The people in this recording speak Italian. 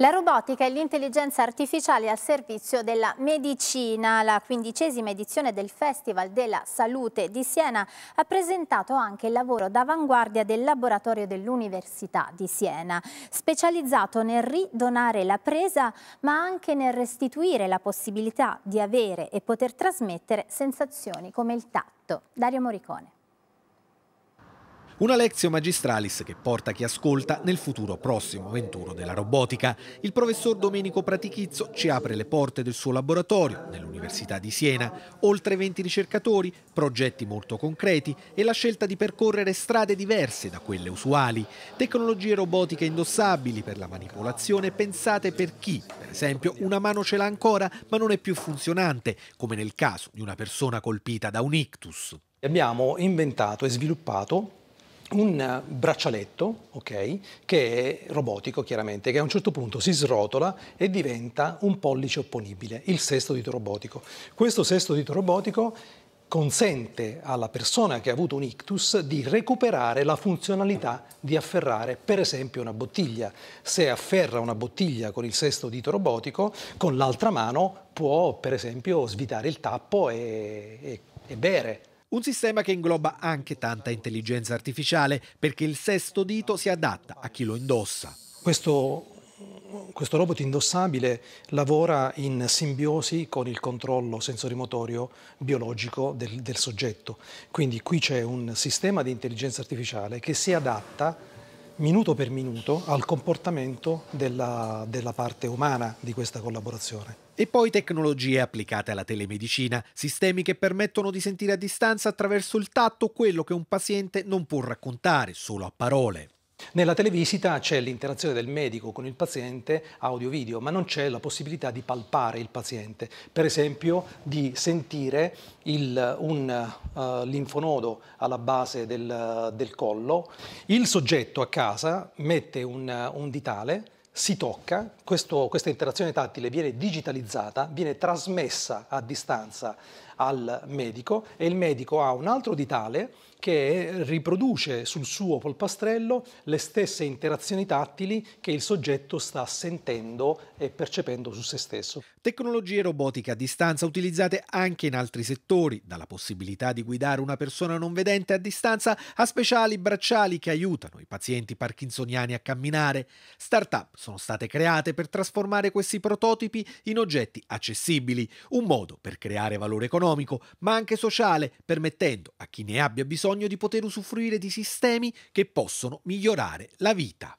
La robotica e l'intelligenza artificiale al servizio della medicina. La quindicesima edizione del Festival della Salute di Siena ha presentato anche il lavoro d'avanguardia del laboratorio dell'Università di Siena, specializzato nel ridonare la presa ma anche nel restituire la possibilità di avere e poter trasmettere sensazioni come il tatto. Dario Moricone. Una lezione magistralis che porta chi ascolta nel futuro prossimo venturo della robotica. Il professor Domenico Pratichizzo ci apre le porte del suo laboratorio nell'Università di Siena. Oltre 20 ricercatori, progetti molto concreti e la scelta di percorrere strade diverse da quelle usuali. Tecnologie robotiche indossabili per la manipolazione pensate per chi, per esempio, una mano ce l'ha ancora ma non è più funzionante, come nel caso di una persona colpita da un ictus. Abbiamo inventato e sviluppato un braccialetto, okay, che è robotico chiaramente, che a un certo punto si srotola e diventa un pollice opponibile, il sesto dito robotico. Questo sesto dito robotico consente alla persona che ha avuto un ictus di recuperare la funzionalità di afferrare per esempio una bottiglia. Se afferra una bottiglia con il sesto dito robotico, con l'altra mano può per esempio svitare il tappo e, e, e bere. Un sistema che ingloba anche tanta intelligenza artificiale perché il sesto dito si adatta a chi lo indossa. Questo questo robot indossabile lavora in simbiosi con il controllo sensorimotorio biologico del, del soggetto. Quindi qui c'è un sistema di intelligenza artificiale che si adatta minuto per minuto al comportamento della, della, parte umana di questa collaborazione. E poi tecnologie applicate alla telemedicina, sistemi che permettono di sentire a distanza attraverso il tatto quello che un paziente non può raccontare solo a parole. Nella televisita c'è l'interazione del medico con il paziente audio-video, ma non c'è la possibilità di palpare il paziente, per esempio di sentire un uh, linfonodo alla base del, del, collo. Il soggetto a casa mette un, un ditale si tocca, questo, questa interazione tattile viene digitalizzata, viene trasmessa a distanza al medico e il medico ha un altro ditale che riproduce sul suo polpastrello le stesse interazioni tattili che il soggetto sta sentendo e percependo su se stesso. Tecnologie robotiche a distanza utilizzate anche in altri settori, dalla possibilità di guidare una persona non vedente a distanza a speciali bracciali che aiutano i pazienti parkinsoniani a camminare, start-up sono state create per trasformare questi prototipi in oggetti accessibili, un modo per creare valore economico, ma anche sociale, permettendo a chi ne abbia bisogno di poter usufruire di sistemi che possono migliorare la vita.